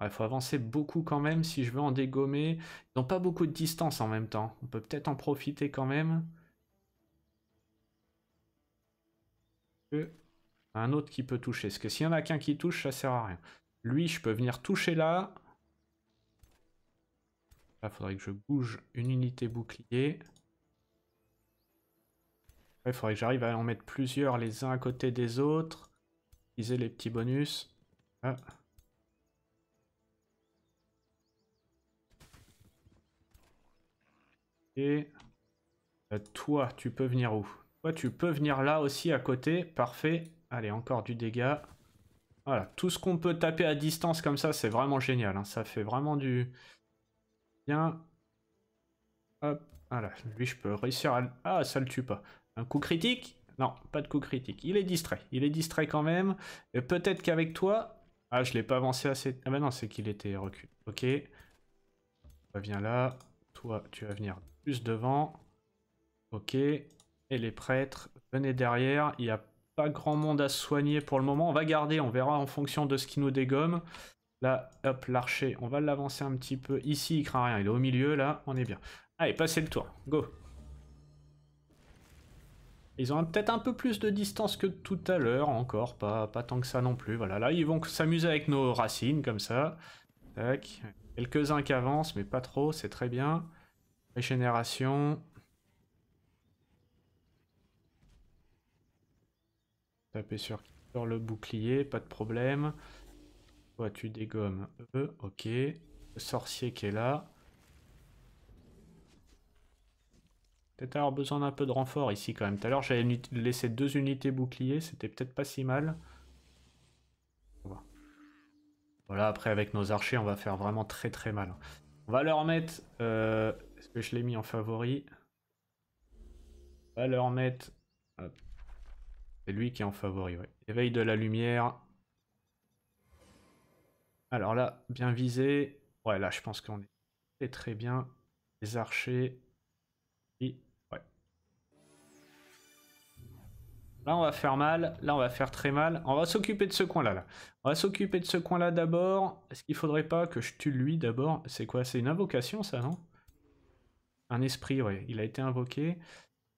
Il faut avancer beaucoup quand même si je veux en dégommer. Ils n'ont pas beaucoup de distance en même temps. On peut peut-être en profiter quand même. Un autre qui peut toucher. Parce que s'il n'y en a qu'un qui touche, ça sert à rien. Lui, je peux venir toucher là. Là, faudrait que je bouge une unité bouclier. Il faudrait que j'arrive à en mettre plusieurs les uns à côté des autres. Utiliser les petits bonus. Ah. Et euh, toi, tu peux venir où Toi, tu peux venir là aussi à côté. Parfait. Allez, encore du dégât. Voilà, tout ce qu'on peut taper à distance comme ça, c'est vraiment génial. Hein. Ça fait vraiment du, Bien. Hop. Voilà. Ah lui, je peux réussir à... Ah, ça le tue pas. Un coup critique Non, pas de coup critique. Il est distrait. Il est distrait quand même. Et Peut-être qu'avec toi... Ah, je l'ai pas avancé assez... Ah bah non, c'est qu'il était recul. Ok. Bah, viens là. Toi, tu vas venir plus devant. Ok. Et les prêtres, venez derrière. Il n'y a pas grand monde à soigner pour le moment. On va garder, on verra en fonction de ce qui nous dégomme. Là, hop, l'archer, on va l'avancer un petit peu. Ici, il craint rien, il est au milieu, là, on est bien. Allez, passez le tour, go ils ont peut-être un peu plus de distance que tout à l'heure, encore, pas, pas tant que ça non plus. Voilà, là, ils vont s'amuser avec nos racines, comme ça. Tac. Quelques-uns qui avancent, mais pas trop, c'est très bien. Régénération. Taper sur le bouclier, pas de problème tu dégommes eux. Ok. sorcier qui est là. Peut-être avoir besoin d'un peu de renfort ici quand même. Tout à l'heure, j'avais laissé deux unités boucliers. C'était peut-être pas si mal. Voilà, après avec nos archers, on va faire vraiment très très mal. On va leur mettre... Euh, est-ce que je l'ai mis en favori On va leur mettre... C'est lui qui est en favori, ouais. Éveil de la lumière. Alors là, bien visé. Ouais, là, je pense qu'on est très, très bien. Les archers. oui, ouais. Là, on va faire mal. Là, on va faire très mal. On va s'occuper de ce coin-là. Là. On va s'occuper de ce coin-là d'abord. Est-ce qu'il ne faudrait pas que je tue lui d'abord C'est quoi C'est une invocation, ça, non Un esprit, ouais. Il a été invoqué.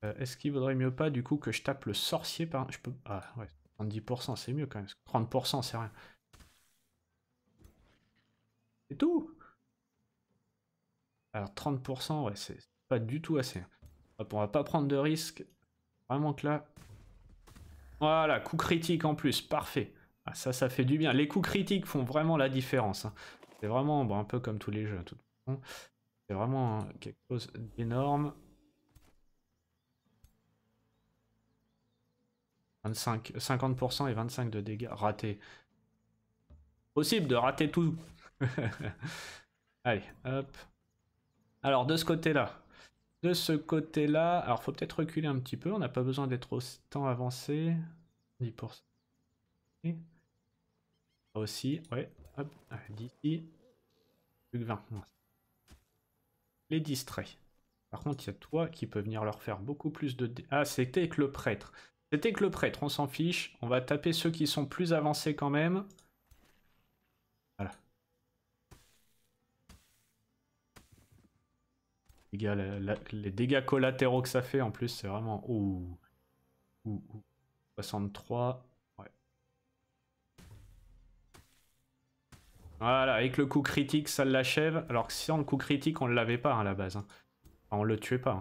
Euh, est-ce qu'il vaudrait mieux pas, du coup, que je tape le sorcier par... Je peux... Ah, ouais. 70%, c'est mieux quand même. 30%, c'est rien. Alors 30%, ouais, c'est pas du tout assez. Hein. Hop, on va pas prendre de risque. Vraiment que là... Voilà, coup critique en plus, parfait. Ah, ça, ça fait du bien. Les coups critiques font vraiment la différence. Hein. C'est vraiment bon, un peu comme tous les jeux. C'est vraiment hein, quelque chose d'énorme. 25, 50% et 25 de dégâts ratés. Possible de rater tout. Allez, hop. Alors de ce côté-là, de ce côté-là, alors faut peut-être reculer un petit peu, on n'a pas besoin d'être autant avancé. 10%. Et aussi, ouais, hop, d'ici, plus que 20. Les distraits. Par contre, il y a toi qui peux venir leur faire beaucoup plus de... Ah, c'était avec le prêtre. C'était que le prêtre, on s'en fiche. On va taper ceux qui sont plus avancés quand même. Les, les dégâts collatéraux que ça fait en plus, c'est vraiment. Ouh. 63. Ouais. Voilà, avec le coup critique, ça l'achève. Alors que sans le coup critique, on ne l'avait pas hein, à la base. Hein. Enfin, on le tuait pas.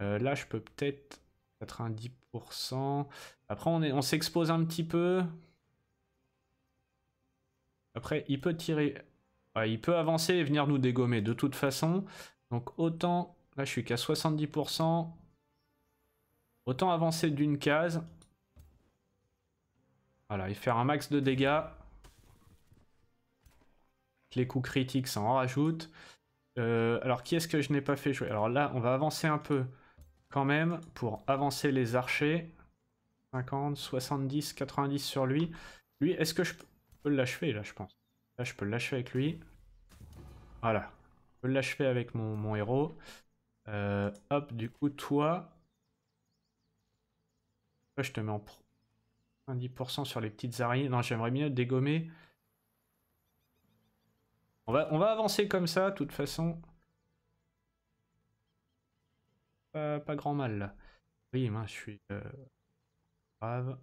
Hein. Euh, là, je peux peut-être 90%. Après, on s'expose on un petit peu. Après, il peut tirer. il peut avancer et venir nous dégommer de toute façon. Donc autant, là je suis qu'à 70%, autant avancer d'une case. Voilà, et faire un max de dégâts. Les coups critiques, ça en rajoute. Euh, alors qui est-ce que je n'ai pas fait jouer Alors là, on va avancer un peu quand même pour avancer les archers. 50, 70, 90 sur lui. Lui, est-ce que je peux l'achever là, je pense Là, je peux l'achever avec lui. Voilà peux l'achever avec mon, héros. Euh, hop, du coup, toi... je te mets en 10% sur les petites araignées. Non, j'aimerais bien dégommer. On va, on va avancer comme ça, de toute façon. Pas, grand mal, Oui, moi, je suis... Euh, grave.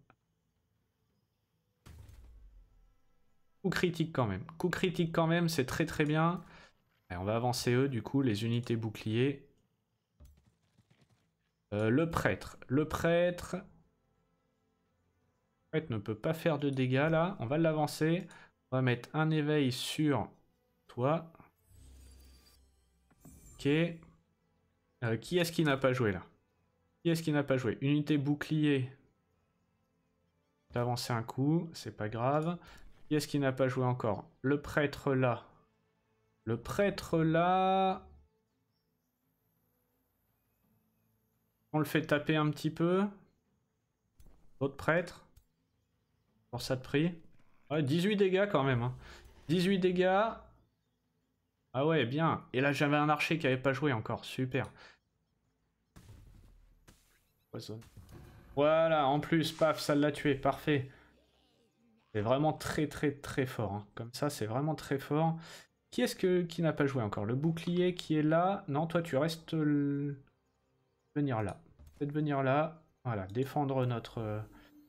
Coup critique quand même. Coup critique quand même, c'est très très bien on va avancer eux, du coup, les unités boucliers. Euh, le prêtre. Le prêtre... Le prêtre ne peut pas faire de dégâts, là. On va l'avancer. On va mettre un éveil sur toi. Ok. Euh, qui est-ce qui n'a pas joué, là Qui est-ce qui n'a pas joué Unité bouclier. Avancer un coup, c'est pas grave. Qui est-ce qui n'a pas joué encore Le prêtre, là. Le prêtre là... On le fait taper un petit peu. Autre prêtre. Pour ça de prix. Ouais, 18 dégâts quand même. 18 hein. dégâts. Ah ouais, bien. Et là, j'avais un archer qui avait pas joué encore. Super. Voilà, en plus, paf, ça l'a tué. Parfait. C'est vraiment très, très, très fort. Hein. Comme ça, c'est vraiment très fort. Qui est-ce qui n'a pas joué encore Le bouclier qui est là. Non, toi, tu restes... Venir là. Peut-être venir là. Voilà, défendre notre,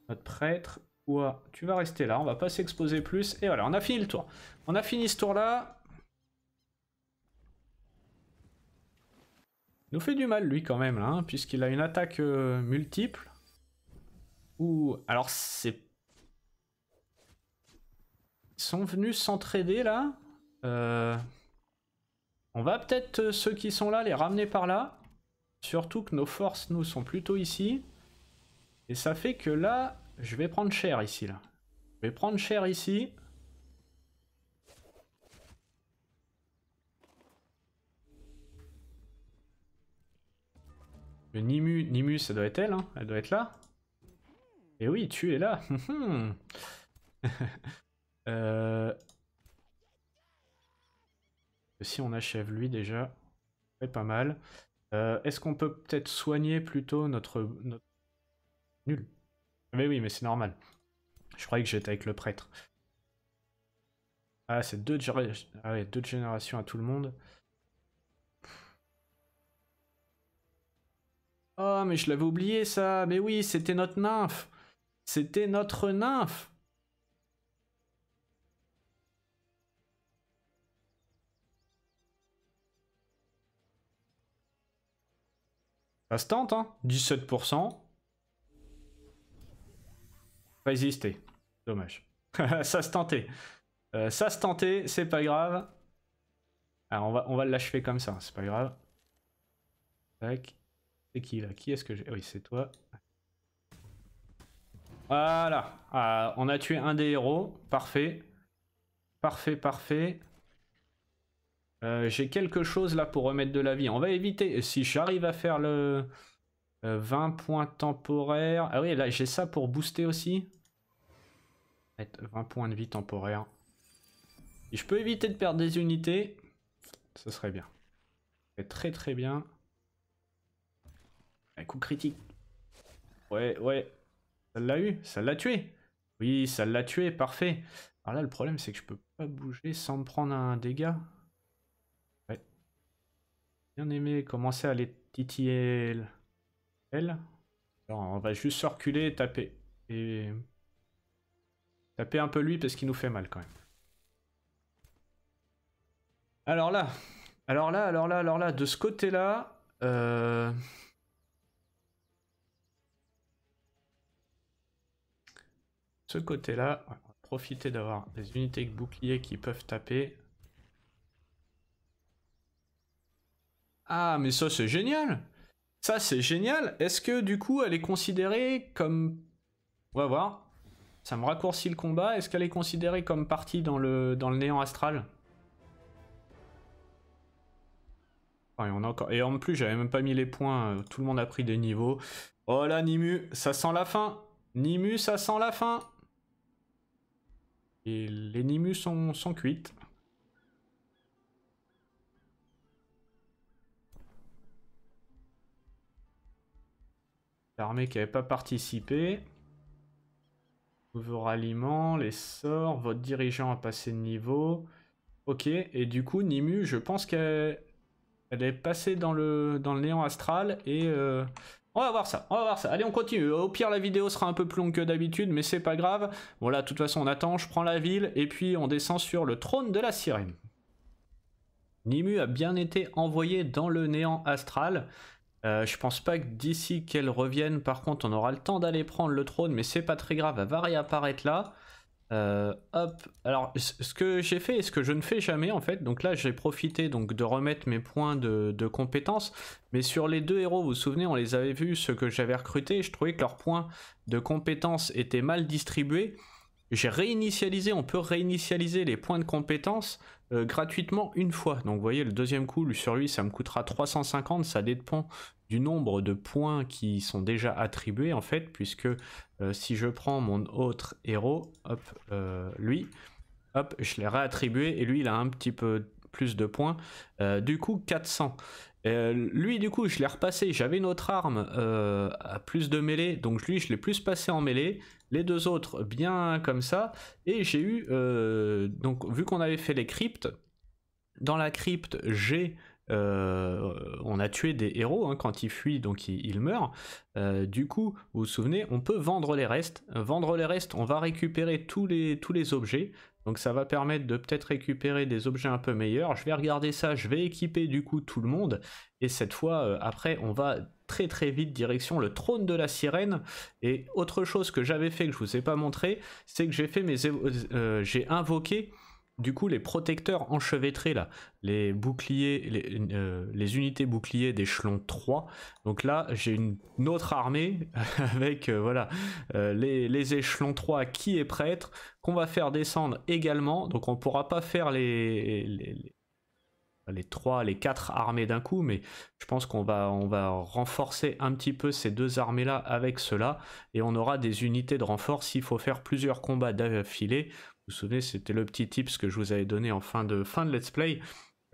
notre prêtre. ou ah, tu vas rester là, on va pas s'exposer plus. Et voilà, on a fini le tour. On a fini ce tour-là. Nous fait du mal, lui, quand même, hein, puisqu'il a une attaque euh, multiple. Ou... Alors, c'est... Ils sont venus s'entraider, là euh, on va peut-être, euh, ceux qui sont là, les ramener par là. Surtout que nos forces, nous, sont plutôt ici. Et ça fait que là, je vais prendre cher ici, là. Je vais prendre cher ici. Le Nimu, Nimu, ça doit être elle, hein. elle doit être là. Et oui, tu es là. euh, si on achève lui déjà, c'est pas mal. Euh, est-ce qu'on peut peut-être soigner plutôt notre, Nul. Ah, mais oui, mais c'est normal. Je croyais que j'étais avec le prêtre. Ah, c'est deux, ah deux générations à tout le monde. Oh, mais je l'avais oublié ça. Mais oui, c'était notre nymphe. C'était notre nymphe. Ça se tente, hein 17%. Pas exister, Dommage. ça se tentait. Euh, ça se tentait, c'est pas grave. Alors ah, on va, on va l'achever comme ça, c'est pas grave. Tac. C'est qui là Qui est-ce que j'ai Oui, c'est toi. Voilà. Ah, on a tué un des héros. Parfait. Parfait, parfait. Euh, j'ai quelque chose là pour remettre de la vie. On va éviter. Si j'arrive à faire le 20 euh, points temporaires. Ah oui, là j'ai ça pour booster aussi. 20 points de vie temporaire Si je peux éviter de perdre des unités, ce serait bien. Très très bien. Un coup critique. Ouais, ouais. Ça l'a eu, ça l'a tué. Oui, ça l'a tué, parfait. Alors là, le problème, c'est que je peux pas bouger sans me prendre un dégât bien aimé commencer à les titiller elle. on va juste reculer et taper. Et taper un peu lui parce qu'il nous fait mal quand même. Alors là, alors là, alors là, alors là, de ce côté-là, euh, ce côté-là, profiter d'avoir des unités boucliers bouclier qui peuvent taper. Ah, mais ça, c'est génial Ça, c'est génial Est-ce que, du coup, elle est considérée comme... On va voir. Ça me raccourcit le combat. Est-ce qu'elle est considérée comme partie dans le, dans le néant astral on encore... Et en plus, j'avais même pas mis les points. Euh, tout le monde a pris des niveaux. Oh là, Nimu, ça sent la fin Nimu, ça sent la fin Et les Nimus sont cuites. L'armée qui n'avait pas participé. Vos ralliement, les sorts, votre dirigeant a passé de niveau. Ok, et du coup, Nimu, je pense qu'elle est passée dans le, néant astral et... Euh, on va voir ça, on va voir ça. Allez, on continue. Au pire, la vidéo sera un peu plus longue que d'habitude, mais c'est pas grave. Voilà, de toute façon, on attend, je prends la ville, et puis on descend sur le trône de la sirène. Nimu a bien été envoyé dans le néant astral. Euh, je pense pas que d'ici qu'elle revienne, par contre, on aura le temps d'aller prendre le trône, mais c'est pas très grave, elle va réapparaître là. Euh, hop, alors ce que j'ai fait et ce que je ne fais jamais en fait, donc là j'ai profité donc de remettre mes points de, de mais sur les deux héros, vous vous souvenez, on les avait vus, ceux que j'avais recrutés, je trouvais que leurs points de compétences étaient mal distribués. J'ai réinitialisé, on peut réinitialiser les points de compétences euh, gratuitement une fois. Donc vous voyez, le deuxième coup sur lui, ça me coûtera 350, ça dépend du nombre de points qui sont déjà attribués en fait, puisque euh, si je prends mon autre héros, hop, euh, lui, hop, je l'ai réattribué et lui il a un petit peu plus de points, du coup 400. lui, du coup, je l'ai repassé. J'avais une autre arme à plus de mêlée, donc lui, je l'ai plus passé en mêlée les deux autres bien comme ça. Et j'ai eu, euh, donc vu qu'on avait fait les cryptes, dans la crypte, j'ai euh, on a tué des héros hein, quand ils fuient, donc ils, meurt meurent. Euh, du coup, vous vous souvenez, on peut vendre les restes. Vendre les restes, on va récupérer tous les, tous les objets. Donc ça va permettre de peut-être récupérer des objets un peu meilleurs. Je vais regarder ça, je vais équiper du coup tout le monde. Et cette fois, euh, après, on va très très vite direction le trône de la sirène. Et autre chose que j'avais fait que je vous ai pas montré, c'est que j'ai fait mes... Euh, j'ai invoqué du coup, les protecteurs enchevêtrés, là, les boucliers, les, euh, unités boucliers d'échelon 3. Donc là, j'ai une, autre armée avec, euh, voilà, euh, les, échelons 3 qui est prêtre, qu'on va faire descendre également. Donc on ne pourra pas faire les, les, 3, les 4 armées d'un coup, mais je pense qu'on va, on va renforcer un petit peu ces deux armées-là avec cela. Et on aura des unités de renfort s'il faut faire plusieurs combats d'affilée vous souvenez, c'était le petit tips que je vous avais donné en fin de, fin de let's play,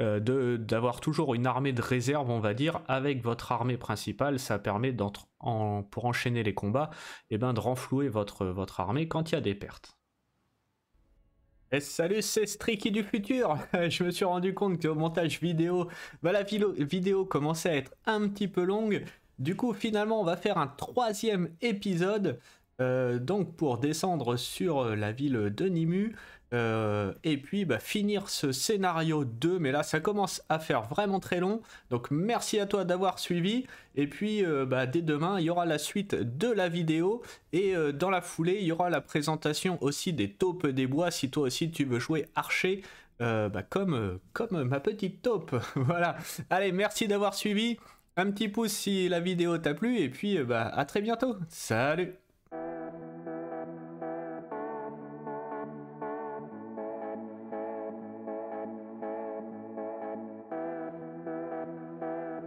euh, d'avoir toujours une armée de réserve, on va dire, avec votre armée principale, ça permet en, pour enchaîner les combats, et eh ben de renflouer votre, votre armée quand il y a des pertes. Et eh, salut, c'est Stricky du futur. je me suis rendu compte que au montage vidéo, bah, la vidéo commençait à être un petit peu longue. Du coup, finalement, on va faire un troisième épisode. Euh, donc pour descendre sur euh, la ville de Nimu euh, et puis bah, finir ce scénario 2. Mais là, ça commence à faire vraiment très long. Donc merci à toi d'avoir suivi. Et puis bah, dès demain, il y aura la suite de la vidéo. Et dans la foulée, il y aura la présentation aussi des taupes des bois. Si toi aussi tu veux jouer archer. Bah, comme, comme ma petite taupe. voilà. Allez, merci d'avoir suivi. Un petit pouce si la vidéo t'a plu. Et puis à très bientôt. Salut